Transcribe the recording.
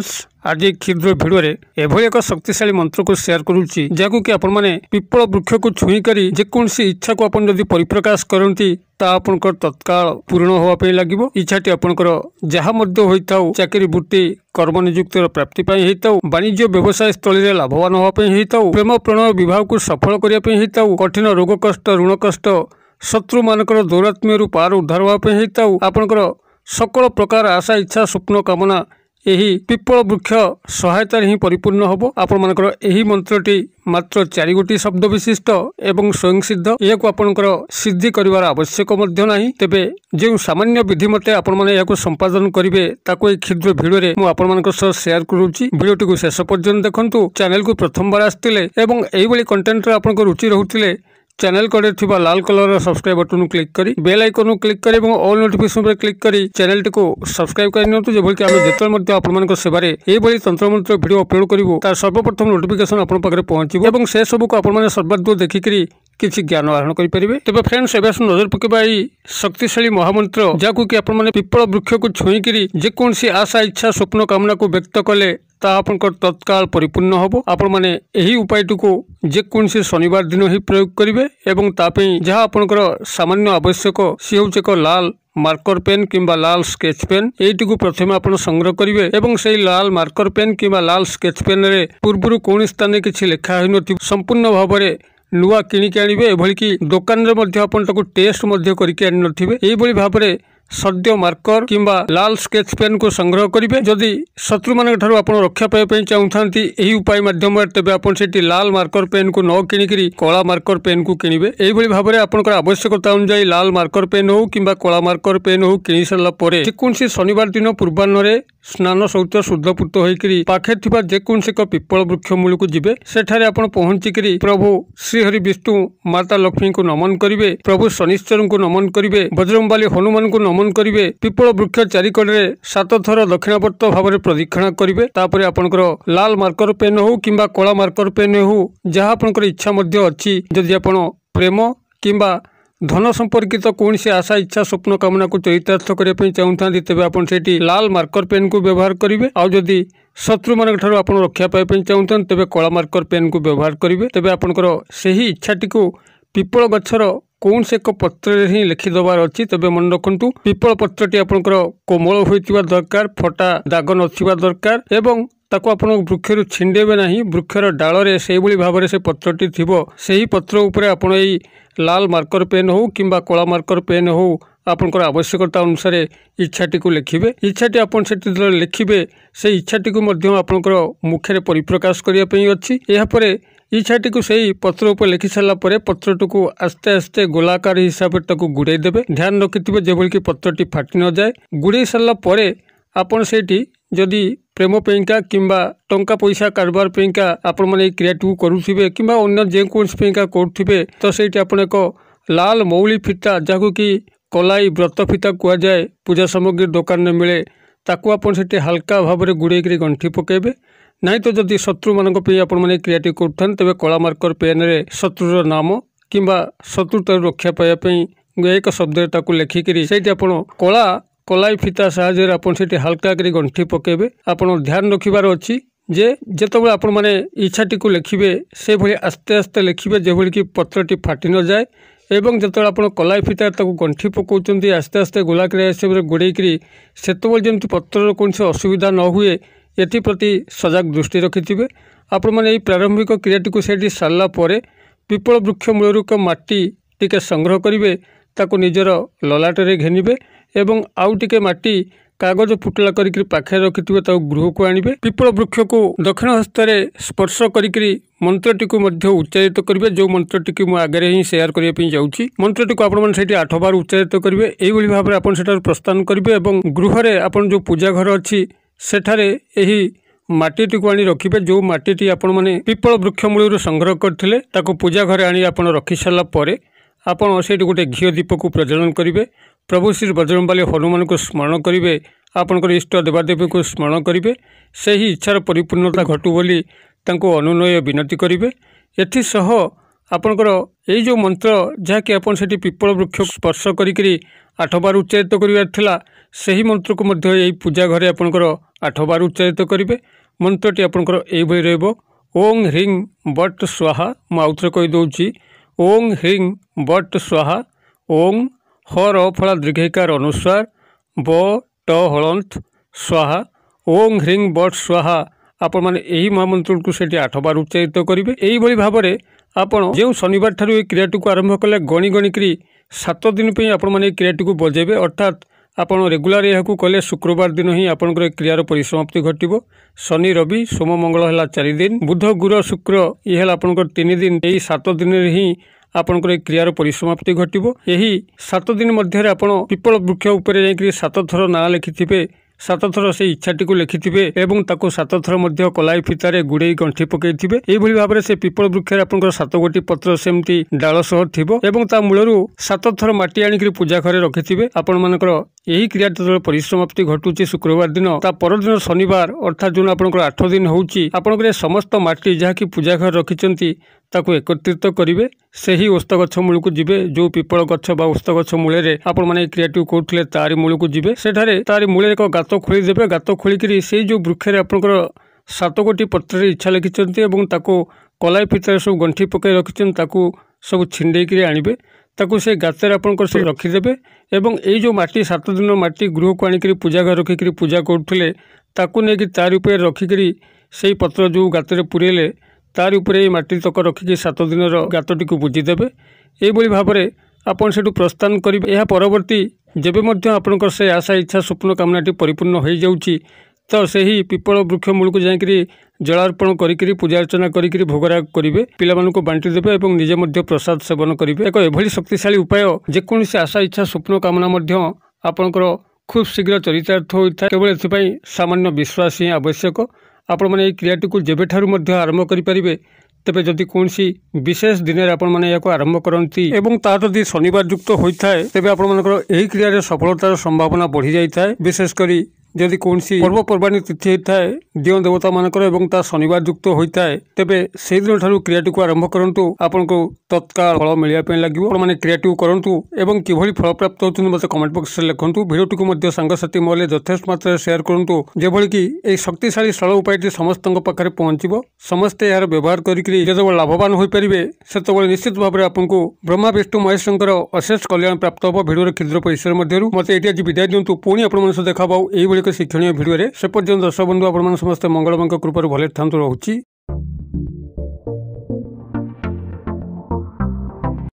friends ଆଜି କ୍ଷୁଦ୍ର ଭିଡ଼ିଓରେ ଏଭଳି ଏକ ଶକ୍ତିଶାଳୀ ମନ୍ତ୍ରକୁ ସେୟାର କରୁଛି ଯାହାକୁ କି ଆପଣମାନେ ପିପଳ ବୃକ୍ଷକୁ ଛୁଇଁ କରି ଯେକୌଣସି ଇଚ୍ଛାକୁ ଆପଣ ଯଦି ପରିପ୍ରକାଶ କରନ୍ତି ତାହା ଆପଣଙ୍କର ତତ୍କାଳ ପୂରଣ ହେବା ପାଇଁ ଲାଗିବ ଇଚ୍ଛାଟି ଆପଣଙ୍କର ଯାହା ମଧ୍ୟ ହୋଇଥାଉ ଚାକିରି ବୃତ୍ତି ନିଯୁକ୍ତିର ପ୍ରାପ୍ତି ପାଇଁ ହୋଇଥାଉ ବାଣିଜ୍ୟ ବ୍ୟବସାୟ ସ୍ଥଳୀରେ ଲାଭବାନ ହେବା ପାଇଁ ହୋଇଥାଉ ପ୍ରେମ ପ୍ରଣୟ ବିବାହକୁ ସଫଳ କରିବା ପାଇଁ ହୋଇଥାଉ କଠିନ ରୋଗ କଷ୍ଟ ଋଣ କଷ୍ଟ ଶତ୍ରୁମାନଙ୍କର ଦୌରାତ୍ମ୍ୟରୁ ପାର ଉଦ୍ଧାର ହେବା ପାଇଁ ହୋଇଥାଉ ଆପଣଙ୍କର ସକଳ ପ୍ରକାର ଆଶା ଇଚ୍ଛା ସ୍ୱପ୍ନ କାମନା ଏହି ପିପଳ ବୃକ୍ଷ ସହାୟତାରେ ହିଁ ପରିପୂର୍ଣ୍ଣ ହେବ ଆପଣମାନଙ୍କର ଏହି ମନ୍ତ୍ରଟି ମାତ୍ର ଚାରିଗୋଟି ଶବ୍ଦ ବିଶିଷ୍ଟ ଏବଂ ସ୍ୱୟଂ ସିଦ୍ଧ ଏହାକୁ ଆପଣଙ୍କର ସିଦ୍ଧି କରିବାର ଆବଶ୍ୟକ ମଧ୍ୟ ନାହିଁ ତେବେ ଯେଉଁ ସାମାନ୍ୟ ବିଧି ମତେ ଆପଣମାନେ ଏହାକୁ ସମ୍ପାଦନ କରିବେ ତାକୁ ଏହି କ୍ଷୁଦ୍ର ଭିଡ଼ିଓରେ ମୁଁ ଆପଣମାନଙ୍କ ସହ ସେୟାର କରୁଛି ଭିଡ଼ିଓଟିକୁ ଶେଷ ପର୍ଯ୍ୟନ୍ତ ଦେଖନ୍ତୁ ଚ୍ୟାନେଲକୁ ପ୍ରଥମବାର ଆସିଥିଲେ ଏବଂ ଏହିଭଳି କଣ୍ଟେଣ୍ଟର ଆପଣଙ୍କ ରୁଚି ରହୁଥିଲେ चैनल कड़े लाल कलर सब्सक्राइब बटन क्लिक कर बेल आइकन क्लिक कर और अल्ल नोटिकेसन क्लिक कर चैनल टी सब्सक्राइब करनी आपको सेवार यही तंत्रमंत्र भिड अपलोड करू तर सर्वप्रथम नोटिकेसन आप पहुंचे और सब को आप सर्वाद देखिकी କିଛି ଜ୍ଞାନ ଆହରଣ କରିପାରିବେ ତେବେ ଫ୍ରେଣ୍ଡସ୍ ଏବେ ଆସୁ ନଜର ପକାଇବା ଏଇ ଶକ୍ତିଶାଳୀ ମହାମନ୍ତ୍ର ଯାହାକୁ କି ଆପଣମାନେ ପିପଳ ବୃକ୍ଷକୁ ଛୁଇଁକିରି ଯେକୌଣସି ଆଶା ଇଚ୍ଛା ସ୍ୱପ୍ନ କାମନାକୁ ବ୍ୟକ୍ତ କଲେ ତାହା ଆପଣଙ୍କର ତତ୍କାଳ ପରିପୂର୍ଣ୍ଣ ହେବ ଆପଣମାନେ ଏହି ଉପାୟଟିକୁ ଯେକୌଣସି ଶନିବାର ଦିନ ହିଁ ପ୍ରୟୋଗ କରିବେ ଏବଂ ତା ପାଇଁ ଯାହା ଆପଣଙ୍କର ସାମାନ୍ୟ ଆବଶ୍ୟକ ସେ ହେଉଛି ଏକ ଲାଲ মার্কর পেন কিংবা লাল স্কেচ পেন এইটিকু প্রথমে আপনার সংগ্রহ করবে এবং সেই লাল মার্কর পেন কিংবা লাল স্কেচ পেন্রে পূর্বর কোণ স্থানে কিছু লেখা হয়ে নথি সম্পূর্ণ ভাবে ନୂଆ କିଣିକି ଆଣିବେ ଏଭଳିକି ଦୋକାନରେ ମଧ୍ୟ ଆପଣ ତାକୁ ଟେଷ୍ଟ ମଧ୍ୟ କରିକି ଆଣିନଥିବେ ଏଇଭଳି ଭାବରେ ସଦ୍ୟ ମାର୍କର କିମ୍ବା ଲାଲ ସ୍କେଚ୍ ପେନ୍କୁ ସଂଗ୍ରହ କରିବେ ଯଦି ଶତ୍ରୁମାନଙ୍କଠାରୁ ଆପଣ ରକ୍ଷା ପାଇବା ପାଇଁ ଚାହୁଁଥାନ୍ତି ଏହି ଉପାୟ ମାଧ୍ୟମରେ ତେବେ ଆପଣ ସେଠି ଲାଲ ମାର୍କର ପେନ୍କୁ ନ କିଣିକିରି କଳା ମାର୍କର ପେନ୍କୁ କିଣିବେ ଏହିଭଳି ଭାବରେ ଆପଣଙ୍କର ଆବଶ୍ୟକତା ଅନୁଯାୟୀ ଲାଲ ମାର୍କର ପେନ୍ ହେଉ କିମ୍ବା କଳା ମାର୍କର ପେନ୍ ହେଉ କିଣି ସାରିଲା ପରେ ଯେକୌଣସି ଶନିବାର ଦିନ ପୂର୍ବାହ୍ନରେ ସ୍ନାନ ଶୌଚ ଶୁଦ୍ଧପୂତ ହୋଇକରି ପାଖରେ ଥିବା ଯେକୌଣସି ଏକ ପିପଳ ବୃକ୍ଷ ମୂଳକୁ ଯିବେ ସେଠାରେ ଆପଣ ପହଞ୍ଚିକରି ପ୍ରଭୁ ଶ୍ରୀହରି ବିଷ୍ଣୁ ମାତା ଲକ୍ଷ୍ମୀଙ୍କୁ ନମନ କରିବେ ପ୍ରଭୁ ଶନିଶ୍ୱରଙ୍କୁ ନମନ କରିବେ ବଜରଙ୍ଗବାଲି ହନୁମାନଙ୍କୁ ନମନ ভ্রমণ କରିବେ ପିପଳ ବୃକ୍ଷ ଚାରିକଡ଼ରେ সাত থর দক্ষিণাবর্ত ଭାବରେ ପ୍ରଦକ୍ଷିଣ କରିବେ ତାପରେ ଆପଣଙ୍କର ଲାଲ ମାର୍କର ପେନ୍ ହେଉ କିମ୍ବା କଳା ମାର୍କର ପେନ୍ ହେଉ ଯାହା ଆପଣଙ୍କର ଇଚ୍ଛା ମଧ୍ୟ ଅଛି ଯଦି ଆପଣ ପ୍ରେମ କିମ୍ବା ধন সম্পর্কিত কৌশি আশা ইচ্ছা স্বপ্ন কামনা চরিতার্থ করা চাহুথাতে তবে আপনি সেটি লাল মার্কর পেন কু ব্যবহার করবে আদি শত্রু মানুষ আপনার রক্ষা পাওয়া চাহুথান তবে কলা মার্কর পেন কু ব্যবহার করবে তবে আপনার সেই ইচ্ছাটি পিপল গছর କୌଣସି ଏକ ପତ୍ରରେ ହିଁ ଲେଖିଦେବାର ଅଛି ତେବେ ମନେ ରଖନ୍ତୁ ପିପଳ ପତ୍ରଟି ଆପଣଙ୍କର କୋମଳ ହୋଇଥିବା ଦରକାର ଫଟା ଦାଗ ନଥିବା ଦରକାର ଏବଂ ତାକୁ ଆପଣ ବୃକ୍ଷରୁ ଛିଣ୍ଡେଇବେ ନାହିଁ ବୃକ୍ଷର ଡାଳରେ ସେହିଭଳି ଭାବରେ ସେ ପତ୍ରଟି ଥିବ ସେହି ପତ୍ର ଉପରେ ଆପଣ ଏଇ ଲାଲ ମାର୍କର ପେନ୍ ହେଉ କିମ୍ବା କଳା ମାର୍କର ପେନ୍ ହେଉ ଆପଣଙ୍କର ଆବଶ୍ୟକତା ଅନୁସାରେ ଇଚ୍ଛାଟିକୁ ଲେଖିବେ ଇଚ୍ଛାଟି ଆପଣ ସେଠି ଲେଖିବେ ସେ ଇଚ୍ଛାଟିକୁ ମଧ୍ୟ ଆପଣଙ୍କର ମୁଖରେ ପରିପ୍ରକାଶ କରିବା ପାଇଁ ଅଛି ଏହାପରେ ଇଚ୍ଛାଟିକୁ ସେଇ ପତ୍ର ଉପରେ ଲେଖି ସାରିଲା ପରେ ପତ୍ରଟିକୁ ଆସ୍ତେ ଆସ୍ତେ ଗୋଲାକାର ହିସାବରେ ତାକୁ ଗୁଡ଼େଇ ଦେବେ ଧ୍ୟାନ ରଖିଥିବେ ଯେଭଳିକି ପତ୍ରଟି ଫାଟି ନଯାଏ ଗୁଡ଼େଇ ସାରିଲା ପରେ ଆପଣ ସେଇଠି ଯଦି ପ୍ରେମ ପାଇଁକା କିମ୍ବା ଟଙ୍କା ପଇସା କାରବାର ପାଇଁକା ଆପଣମାନେ ଏଇ କ୍ରିୟାଟିକୁ କରୁଥିବେ କିମ୍ବା ଅନ୍ୟ ଯେକୌଣସି ପାଇଁକା କରୁଥିବେ ତ ସେଇଠି ଆପଣ ଏକ ଲାଲ ମଉଳି ଫିତା ଯାହାକୁ କି କଲାଇ ବ୍ରତ ଫିତା କୁହାଯାଏ ପୂଜା ସାମଗ୍ରୀ ଦୋକାନରେ ମିଳେ ତାକୁ ଆପଣ ସେଠି ହାଲକା ଭାବରେ ଗୁଡ଼େଇକରି ଗଣ୍ଠି ପକାଇବେ ନାହିଁ ତ ଯଦି ଶତ୍ରୁମାନଙ୍କ ପାଇଁ ଆପଣମାନେ କ୍ରିଏଟିଭ୍ କରୁଥାନ୍ତି ତେବେ କଳା ମାର୍କର ପେନ୍ରେ ଶତ୍ରୁର ନାମ କିମ୍ବା ଶତ୍ରୁଠାରୁ ରକ୍ଷା ପାଇବା ପାଇଁ ଏକ ଶବ୍ଦରେ ତାକୁ ଲେଖିକିରି ସେଇଠି ଆପଣ କଳା କଲାଇ ଫିତା ସାହାଯ୍ୟରେ ଆପଣ ସେଇଠି ହାଲକା କରି ଗଣ୍ଠି ପକାଇବେ ଆପଣ ଧ୍ୟାନ ରଖିବାର ଅଛି ଯେ ଯେତେବେଳେ ଆପଣମାନେ ଇଚ୍ଛାଟିକୁ ଲେଖିବେ ସେଭଳି ଆସ୍ତେ ଆସ୍ତେ ଲେଖିବେ ଯେଭଳିକି ପତ୍ରଟି ଫାଟି ନଯାଏ ଏବଂ ଯେତେବେଳେ ଆପଣ କଲାଇ ଫିତାରେ ତାକୁ ଗଣ୍ଠି ପକାଉଛନ୍ତି ଆସ୍ତେ ଆସ୍ତେ ଗୋଲାକ୍ରିୟା ହିସାବରେ ଗୋଡ଼େଇକିରି ସେତେବେଳେ ଯେମିତି ପତ୍ରର କୌଣସି ଅସୁବିଧା ନ ହୁଏ ଏଥିପ୍ରତି ସଜାଗ ଦୃଷ୍ଟି ରଖିଥିବେ ଆପଣମାନେ ଏହି ପ୍ରାରମ୍ଭିକ କ୍ରିୟାଟିକୁ ସେଇଠି ସାରିଲା ପରେ ପିପଳ ବୃକ୍ଷ ମୂଳରୁ ଏକ ମାଟି ଟିକେ ସଂଗ୍ରହ କରିବେ ତାକୁ ନିଜର ଲଲାଟରେ ଘେନିବେ ଏବଂ ଆଉ ଟିକେ ମାଟି କାଗଜ ଫୁଟଲା କରିକିରି ପାଖରେ ରଖିଥିବେ ତାକୁ ଗୃହକୁ ଆଣିବେ ପିପଳ ବୃକ୍ଷକୁ ଦକ୍ଷିଣ ହସ୍ତରେ ସ୍ପର୍ଶ କରିକିରି ମନ୍ତ୍ରଟିକୁ ମଧ୍ୟ ଉଚ୍ଚାରିତ କରିବେ ଯେଉଁ ମନ୍ତ୍ରଟିକୁ ମୁଁ ଆଗରେ ହିଁ ସେୟାର କରିବା ପାଇଁ ଯାଉଛି ମନ୍ତ୍ରଟିକୁ ଆପଣମାନେ ସେଇଠି ଆଠବାର ଉଚ୍ଚାରିତ କରିବେ ଏହିଭଳି ଭାବରେ ଆପଣ ସେଠାରୁ ପ୍ରସ୍ଥାନ କରିବେ ଏବଂ ଗୃହରେ ଆପଣ ଯେଉଁ ପୂଜା ଘର ଅଛି ସେଠାରେ ଏହି ମାଟିଟିକୁ ଆଣି ରଖିବେ ଯେଉଁ ମାଟିଟି ଆପଣମାନେ ପିପଳ ବୃକ୍ଷ ମୂଳରୁ ସଂଗ୍ରହ କରିଥିଲେ ତାକୁ ପୂଜା ଘରେ ଆଣି ଆପଣ ରଖିସାରିଲା ପରେ ଆପଣ ସେଇଠି ଗୋଟିଏ ଘିଅ ଦୀପକୁ ପ୍ରଜ୍ୱଳନ କରିବେ ପ୍ରଭୁ ଶ୍ରୀ ବଜରଙ୍ଗବାଲି ହନୁମାନଙ୍କୁ ସ୍ମରଣ କରିବେ ଆପଣଙ୍କର ଇଷ୍ଟ ଦେବାଦେବୀଙ୍କୁ ସ୍ମରଣ କରିବେ ସେହି ଇଚ୍ଛାର ପରିପୂର୍ଣ୍ଣତା ଘଟୁ ବୋଲି ତାଙ୍କୁ ଅନୁନୟ ବିନତି କରିବେ ଏଥିସହ ଆପଣଙ୍କର ଏଇ ଯେଉଁ ମନ୍ତ୍ର ଯାହାକି ଆପଣ ସେଠି ପିପଳ ବୃକ୍ଷ ସ୍ପର୍ଶ କରିକିରି ଆଠ ବାର ଉଚ୍ଚାରିତ କରିବାର ଥିଲା ସେହି ମନ୍ତ୍ରକୁ ମଧ୍ୟ ଏହି ପୂଜା ଘରେ ଆପଣଙ୍କର ଆଠ ବାର ଉଚ୍ଚାରିତ କରିବେ ମନ୍ତ୍ରଟି ଆପଣଙ୍କର ଏହିଭଳି ରହିବ ଓଂ ହ୍ରିଂ ବଟ୍ ସ୍ୱାହା ମୁଁ ଆଉ ଥରେ କହିଦେଉଛି ଓଂ ହ୍ରିଂ ବଟ୍ ସ୍ୱାହା ଓଂ ହର ଫଳା ଦୀର୍ଘିକାର ଅନୁସାର ବ ଟ ହଳନ୍ତ ସ୍ୱାହା ଓଂ ହ୍ରିଂ ବଟ୍ ସ୍ୱାହା ଆପଣମାନେ ଏହି ମହାମନ୍ତ୍ରକୁ ସେଠି ବାର ଉଚ୍ଚାରିତ କରିବେ ଏହିଭଳି ଭାବରେ ଆପଣ ଯେଉଁ ଶନିବାର ଠାରୁ ଏହି କ୍ରିୟାଟିକୁ ଆରମ୍ଭ କଲେ ଗଣି ଗଣିକରି ସାତ ଦିନ ପାଇଁ ଆପଣମାନେ ଏହି କ୍ରିୟାଟିକୁ ବଜାଇବେ ଅର୍ଥାତ୍ ଆପଣ ରେଗୁଲାର ଏହାକୁ କଲେ ଶୁକ୍ରବାର ଦିନ ହିଁ ଆପଣଙ୍କର କ୍ରିୟାର ପରିସମାପ୍ତି ଘଟିବ ଶନି ରବି ସୋମ ମଙ୍ଗଳ ହେଲା ଚାରି ଦିନ ବୁଧ ଗୁର ଶୁକ୍ର ଇଏ ହେଲା ଆପଣଙ୍କର ତିନି ଦିନ ଏହି ସାତ ଦିନରେ ହିଁ ଆପଣଙ୍କର ଏହି କ୍ରିୟାର ପରିସମାପ୍ତି ଘଟିବ ଏହି ସାତ ଦିନ ମଧ୍ୟରେ ଆପଣ ପିପଳ ବୃକ୍ଷ ଉପରେ ଯାଇକରି ସାତ ଥର ନାଁ ଲେଖିଥିବେ ସାତଥର ସେ ଇଚ୍ଛାଟିକୁ ଲେଖିଥିବେ ଏବଂ ତାକୁ ସାତଥର ମଧ୍ୟ କଲାଇ ଫିତାରେ ଗୁଡ଼େଇ ଗଣ୍ଠି ପକାଇଥିବେ ଏହିଭଳି ଭାବରେ ସେ ପିପଳ ବୃକ୍ଷରେ ଆପଣଙ୍କର ସାତ ସାତଗୋଟି ପତ୍ର ସେମିତି ଡାଳ ସହ ଥିବ ଏବଂ ତା ମୂଳରୁ ସାତଥର ମାଟି ଆଣିକିରି ପୂଜା ଘରେ ରଖିଥିବେ ଆପଣମାନଙ୍କର ଏହି କ୍ରିୟା ଯେତେବେଳେ ପରିସମାପ୍ତି ଘଟୁଛି ଶୁକ୍ରବାର ଦିନ ତା ପରଦିନ ଶନିବାର ଅର୍ଥାତ୍ ଯେଉଁ ଆପଣଙ୍କର ଆଠ ଦିନ ହେଉଛି ଆପଣଙ୍କର ଏ ସମସ୍ତ ମାଟି ଯାହାକି ପୂଜା ଘର ରଖିଛନ୍ତି ତାକୁ ଏକତ୍ରିତ କରିବେ ସେହି ଓସ୍ତ ଗଛ ମୂଳକୁ ଯିବେ ଯେଉଁ ପିପଳ ଗଛ ବା ଓସ୍ତ ଗଛ ମୂଳରେ ଆପଣମାନେ ଏଇ କ୍ରିୟାଟିକୁ କହୁଥିଲେ ତାରି ମୂଳକୁ ଯିବେ ସେଠାରେ ତାରି ମୂଳରେ ଏକ ଗାତ ଖୋଳିଦେବେ ଗାତ ଖୋଳିକିରି ସେହି ଯେଉଁ ବୃକ୍ଷରେ ଆପଣଙ୍କର ସାତ ଗୋଟି ପତ୍ରରେ ଇଚ୍ଛା ଲେଖିଛନ୍ତି ଏବଂ ତାକୁ କଲାଇ ପିତରେ ସବୁ ଗଣ୍ଠି ପକାଇ ରଖିଛନ୍ତି ତାକୁ ସବୁ ଛିଣ୍ଡେଇକିରି ଆଣିବେ ତାକୁ ସେ ଗାତରେ ଆପଣଙ୍କର ସେ ରଖିଦେବେ ଏବଂ ଏଇ ଯେଉଁ ମାଟି ସାତ ଦିନ ମାଟି ଗୃହକୁ ଆଣିକିରି ପୂଜା ଘର ରଖିକିରି ପୂଜା କରୁଥିଲେ ତାକୁ ନେଇକି ତାରି ଉପରେ ରଖିକରି ସେଇ ପତ୍ର ଯେଉଁ ଗାତରେ ପୁରେଇଲେ ତାରି ଉପରେ ଏଇ ମାଟି ତକ ରଖିକି ସାତ ଦିନର ଗାତଟିକୁ ବୁଝିଦେବେ ଏହିଭଳି ଭାବରେ ଆପଣ ସେଠୁ ପ୍ରସ୍ଥାନ କରିବେ ଏହା ପରବର୍ତ୍ତୀ ଯେବେ ମଧ୍ୟ ଆପଣଙ୍କର ସେ ଆଶା ଇଚ୍ଛା ସ୍ୱପ୍ନ କାମନାଟି ପରିପୂର୍ଣ୍ଣ ହୋଇଯାଉଛି ᱛᱚᱨ ᱥᱮᱦᱤ ᱯᱤᱯᱞ ᱵᱩᱠᱷᱭ ᱢᱩᱞ ᱠᱚ ᱡᱟᱭᱠᱨᱤ ᱡᱚᱞ ᱟᱨᱯᱚᱱ ᱠᱚᱨᱤ ᱠᱤᱨᱤ ᱯᱩᱡᱟ ᱟᱨᱪᱱᱟ ᱠᱚᱨᱤ ᱠᱤᱨᱤ ᱵᱷᱚᱜ ᱨᱟᱜ ᱠᱚᱨᱤᱵᱮ ᱯᱤᱞᱟᱢᱟᱱ ᱠᱚ ᱵᱟᱱᱴᱤ ᱫᱮᱯᱮ ᱟᱨ ᱱᱤᱡᱮ ᱢᱟᱫᱷᱭᱚ ᱯᱨᱥᱟᱫ ᱥᱮᱵᱚᱱ ᱠᱚᱨᱤᱵᱮ ᱮᱠᱚ ᱮᱵᱷᱟᱹᱞᱤ ᱥᱚᱠᱛᱤᱥᱟᱞᱤ ᱩᱯായ ᱡᱮᱠᱚᱱ ᱥᱮ ᱟᱥᱟ ᱤᱪᱷᱟ ᱥᱩᱯᱱᱚ ᱠᱟᱢᱱᱟ ᱢᱟᱫᱷᱭᱚ ᱟᱯᱚᱱᱠᱚᱨ ᱠᱷᱩᱵ ᱥᱤᱜᱨ ᱪᱟᱨᱤᱛᱟᱨ ᱛᱷᱚᱭ ᱛᱟᱭ ᱠᱮᱵᱚᱞ ᱛᱮᱯᱟᱭ ଯଦି କୌଣସି ପର୍ବପର୍ବାଣୀ ତିଥି ହୋଇଥାଏ ଦିଅଁ ଦେବତାମାନଙ୍କର ଏବଂ ତାହା ଶନିବାର ଯୁକ୍ତ ହୋଇଥାଏ ତେବେ ସେହିଦିନଠାରୁ କ୍ରିୟାଟିକୁ ଆରମ୍ଭ କରନ୍ତୁ ଆପଣଙ୍କୁ ତତ୍କାଳ ଫଳ ମିଳିବା ପାଇଁ ଲାଗିବ ଆପଣମାନେ କ୍ରିୟାଟିକୁ କରନ୍ତୁ ଏବଂ କିଭଳି ଫଳପ୍ରାପ୍ତ ହେଉଛନ୍ତି ମୋତେ କମେଣ୍ଟ ବକ୍ସରେ ଲେଖନ୍ତୁ ଭିଡ଼ିଓଟିକୁ ମଧ୍ୟ ସାଙ୍ଗସାଥୀ ମହଲେ ଯଥେଷ୍ଟ ମାତ୍ରାରେ ସେୟାର କରନ୍ତୁ ଯେଭଳିକି ଏହି ଶକ୍ତିଶାଳୀ ସରଳ ଉପାୟଟି ସମସ୍ତଙ୍କ ପାଖରେ ପହଞ୍ଚିବ ସମସ୍ତେ ଏହାର ବ୍ୟବହାର କରିକି ଯେତେବେଳେ ଲାଭବାନ ହୋଇପାରିବେ ସେତେବେଳେ ନିଶ୍ଚିତ ଭାବରେ ଆପଣଙ୍କୁ ବ୍ରହ୍ମା ବିଷ୍ଣୁ ମହେଶଙ୍କର ଅଶେଷ କଲ୍ୟାଣ ପ୍ରାପ୍ତ ହେବ ଭିଡ଼ିଓର କ୍ଷୁଦ୍ର ପରିସର ମଧ୍ୟରୁ ମୋତେ ଏଠି ଆଜି ବିଦାୟ ଦିଅନ୍ତୁ ପୁଣି ଆପଣମାନଙ୍କ ସହ ଦେଖାପାଉ ଏଇଭଳି ଏଭଳି ଏକ ଶିକ୍ଷଣୀୟ ଭିଡ଼ିଓରେ ସେ ପର୍ଯ୍ୟନ୍ତ ଦର୍ଶକ ବନ୍ଧୁ ଆପଣମାନେ ସମସ୍ତେ ମଙ୍ଗଳମାଙ୍କ କୃପାରୁ ଭଲରେ ଥାଆନ୍ତୁ ରହୁଛି